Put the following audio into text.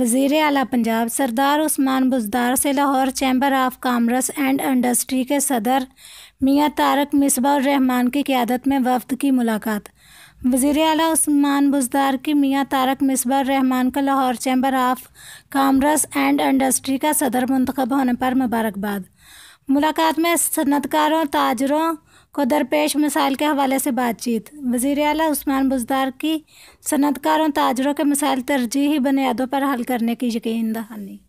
वजीर अला पंजाब सरदार उस्मान बुजदार से Lahore chamber of commerce and industry के सदर मियाँ तारक रहमान की क्यादत में वफद की मुलाकात वजीर अला उस्मान बुजदार की मियाँ तारक रहमान का Lahore chamber of commerce and industry का सदर मंतखब होने पर मुबारकबाद मुलाकात में सनतकारों ताजरों को दरपेश मसाइल के हवाले से बातचीत वजीर अलीस्मान उस्मान बुजदार की सनतकारों ताजरों के मसाइल तरजीही बुनियादों पर हल करने की यकीन दहानी